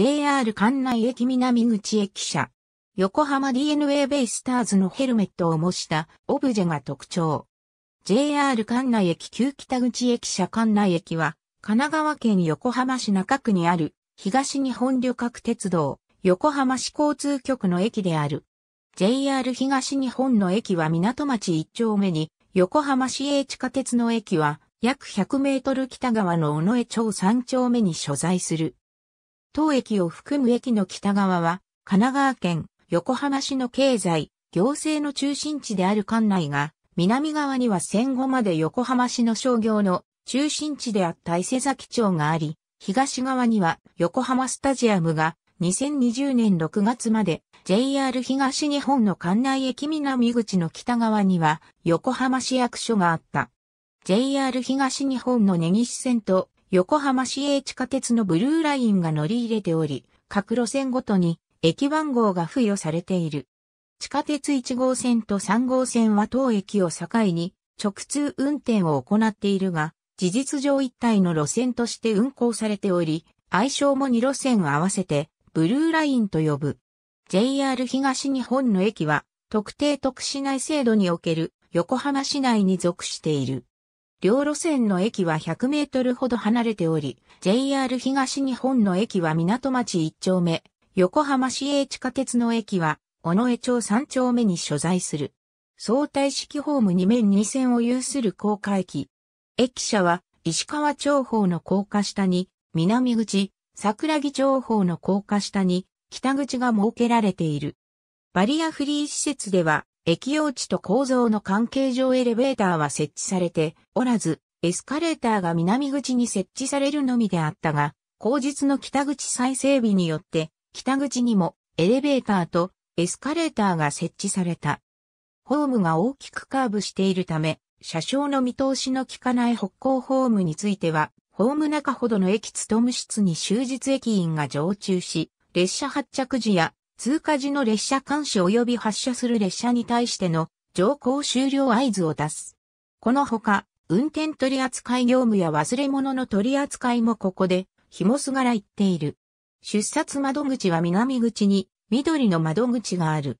JR 関内駅南口駅舎。横浜 DNA ベイスターズのヘルメットを模したオブジェが特徴。JR 関内駅旧北口駅舎関内駅は、神奈川県横浜市中区にある東日本旅客鉄道横浜市交通局の駅である。JR 東日本の駅は港町一丁目に、横浜市営地下鉄の駅は約100メートル北側の尾上町三丁目に所在する。当駅を含む駅の北側は、神奈川県横浜市の経済、行政の中心地である館内が、南側には戦後まで横浜市の商業の中心地であった伊勢崎町があり、東側には横浜スタジアムが2020年6月まで JR 東日本の館内駅南口の北側には横浜市役所があった。JR 東日本の根岸線と横浜市営地下鉄のブルーラインが乗り入れており、各路線ごとに駅番号が付与されている。地下鉄1号線と3号線は当駅を境に直通運転を行っているが、事実上一体の路線として運行されており、愛称も2路線を合わせてブルーラインと呼ぶ。JR 東日本の駅は特定特市内制度における横浜市内に属している。両路線の駅は100メートルほど離れており、JR 東日本の駅は港町1丁目、横浜市営地下鉄の駅は、尾上町3丁目に所在する。相対式ホーム2面2線を有する高架駅。駅舎は、石川町方の高架下に、南口、桜木町方の高架下に、北口が設けられている。バリアフリー施設では、液用地と構造の関係上エレベーターは設置されておらず、エスカレーターが南口に設置されるのみであったが、後日の北口再整備によって、北口にもエレベーターとエスカレーターが設置された。ホームが大きくカーブしているため、車掌の見通しの効かない北港ホームについては、ホーム中ほどの駅勤務室に終日駅員が常駐し、列車発着時や通過時の列車監視及び発車する列車に対しての乗降終了合図を出す。このほか、運転取扱業務や忘れ物の取扱いもここで、紐すがら言っている。出札窓口は南口に、緑の窓口がある。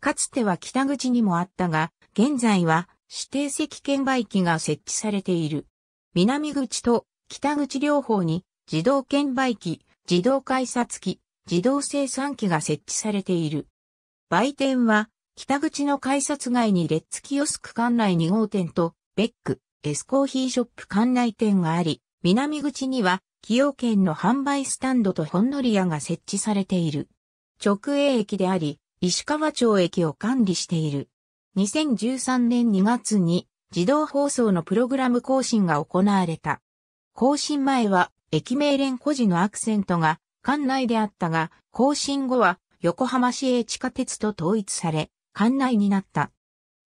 かつては北口にもあったが、現在は指定席券売機が設置されている。南口と北口両方に自動券売機、自動改札機、自動生産機が設置されている。売店は、北口の改札外にレッツキオスク館内2号店と、ベック、エスコーヒーショップ館内店があり、南口には、崎陽軒の販売スタンドとほんのり屋が設置されている。直営駅であり、石川町駅を管理している。2013年2月に自動放送のプログラム更新が行われた。更新前は駅名連故事のアクセントが管内であったが、更新後は横浜市営地下鉄と統一され、管内になった。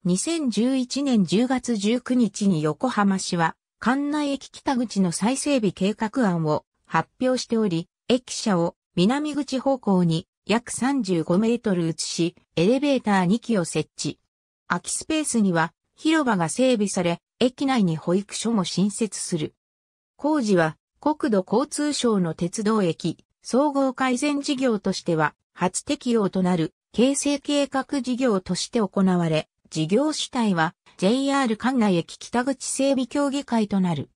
2011年10月19日に横浜市は、管内駅北口の再整備計画案を発表しており、駅舎を南口方向に約35メートル移し、エレベーター2機を設置。空きスペースには広場が整備され、駅内に保育所も新設する。工事は国土交通省の鉄道駅、総合改善事業としては、初適用となる、形成計画事業として行われ、事業主体は JR 関内駅北口整備協議会となる。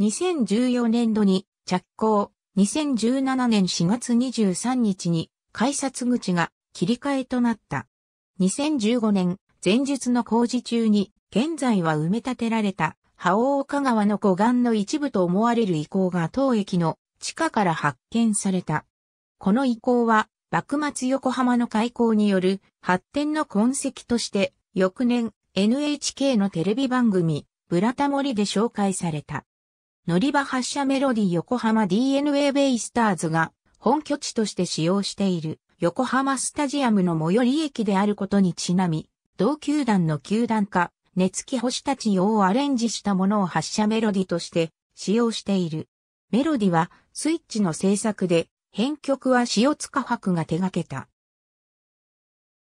2014年度に着工、2017年4月23日に改札口が切り替えとなった。2015年、前述の工事中に、現在は埋め立てられた、波王岡川の護岸の一部と思われる遺構が当駅の地下から発見された。この遺構は、幕末横浜の開港による発展の痕跡として、翌年 NHK のテレビ番組、ブラタモリで紹介された。乗り場発車メロディ横浜 DNA ベイスターズが本拠地として使用している横浜スタジアムの最寄り駅であることにちなみ、同球団の球団か、熱気星たち用をアレンジしたものを発車メロディとして使用している。メロディはスイッチの制作で、編曲は塩塚博が手掛けた。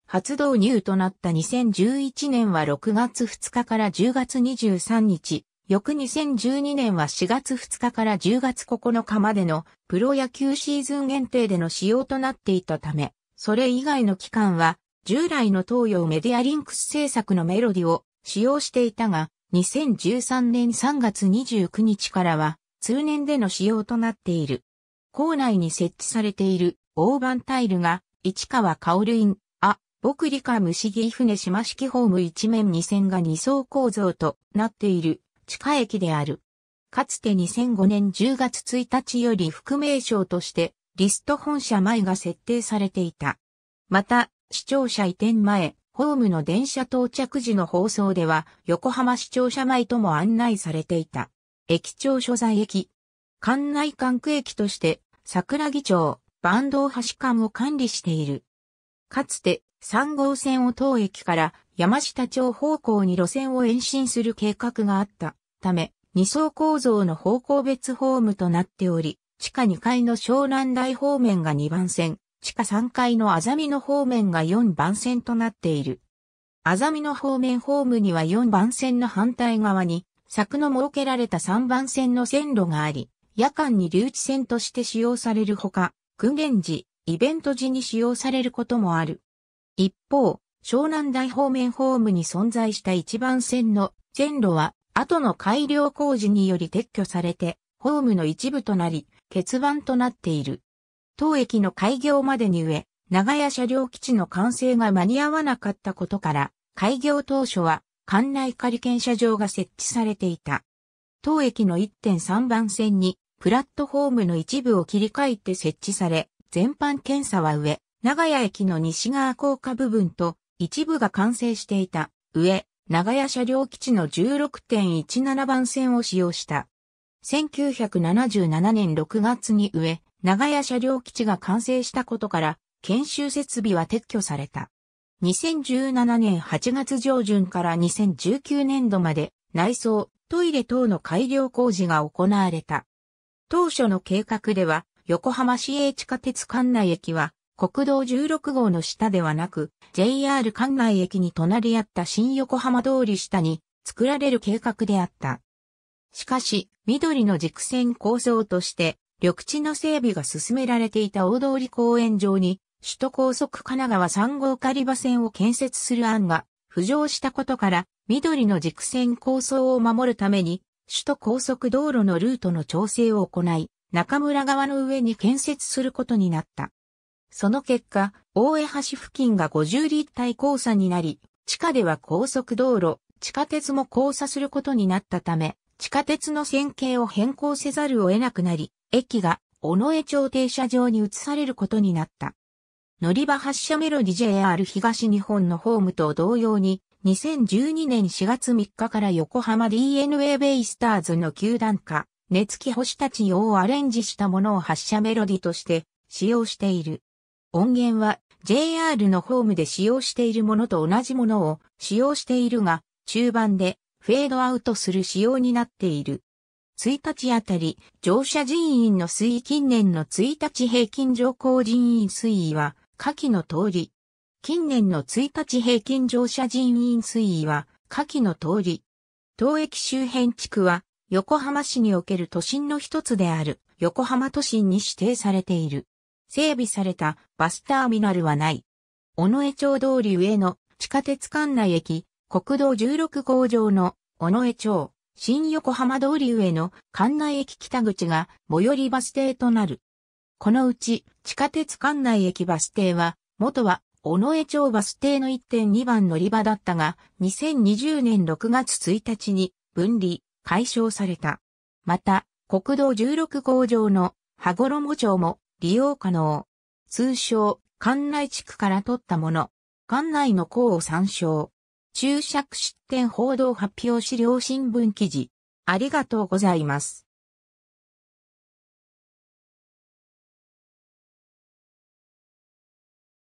初導入となった2011年は6月2日から10月23日、翌2012年は4月2日から10月9日までのプロ野球シーズン限定での使用となっていたため、それ以外の期間は従来の東洋メディアリンクス制作のメロディを使用していたが、2013年3月29日からは通年での使用となっている。校内に設置されている大盤タイルが、市川イ院、あ、僕理科虫木船島式ホーム一面二線が二層構造となっている地下駅である。かつて2005年10月1日より副名称としてリスト本社前が設定されていた。また、視聴者移転前、ホームの電車到着時の放送では横浜視聴者前とも案内されていた。駅長所在駅。館内管区駅として、桜木町、坂東橋間を管理している。かつて、3号線を当駅から山下町方向に路線を延伸する計画があったため、二層構造の方向別ホームとなっており、地下2階の湘南台方面が2番線、地下3階のあざみの方面が4番線となっている。あざみの方面ホームには4番線の反対側に、柵の設けられた3番線の線路があり、夜間に留置線として使用されるほか、訓練時、イベント時に使用されることもある。一方、湘南大方面ホームに存在した1番線の線路は、後の改良工事により撤去されて、ホームの一部となり、欠番となっている。当駅の開業までに上、長屋車両基地の完成が間に合わなかったことから、開業当初は館内仮検車場が設置されていた。当駅の1.3番線にプラットフォームの一部を切り替えて設置され、全般検査は上、長屋駅の西側高架部分と一部が完成していた上、長屋車両基地の16.17番線を使用した。1977年6月に上、長屋車両基地が完成したことから、研修設備は撤去された。2017年8月上旬から2019年度まで内装、トイレ等の改良工事が行われた。当初の計画では、横浜市営地下鉄館内駅は、国道16号の下ではなく、JR 館内駅に隣り合った新横浜通り下に作られる計画であった。しかし、緑の軸線構造として、緑地の整備が進められていた大通公園上に首都高速神奈川3号狩場線を建設する案が浮上したことから、緑の軸線構想を守るために、首都高速道路のルートの調整を行い、中村川の上に建設することになった。その結果、大江橋付近が50立体交差になり、地下では高速道路、地下鉄も交差することになったため、地下鉄の線形を変更せざるを得なくなり、駅が尾上町停車場に移されることになった。乗り場発車メロディ JR 東日本のホームと同様に、2012年4月3日から横浜 DNA ベイスターズの球団化、熱気星たちをアレンジしたものを発車メロディとして使用している。音源は JR のホームで使用しているものと同じものを使用しているが、中盤でフェードアウトする仕様になっている。1日あたり、乗車人員の推移近年の1日平均乗降人員推移は、下記の通り。近年の1日平均乗車人員推移は、下記の通り。当駅周辺地区は、横浜市における都心の一つである、横浜都心に指定されている。整備されたバスターミナルはない。尾上町通り上の地下鉄管内駅、国道16号上の尾上町、新横浜通り上の関内駅北口が最寄りバス停となる。このうち、地下鉄管内駅バス停は、元は、尾上町バス停の1.2番乗り場だったが、2020年6月1日に分離、解消された。また、国道16号上の羽衣町も利用可能。通称、関内地区から取ったもの。関内の項を参照。注釈出展報道発表資料新聞記事。ありがとうございます。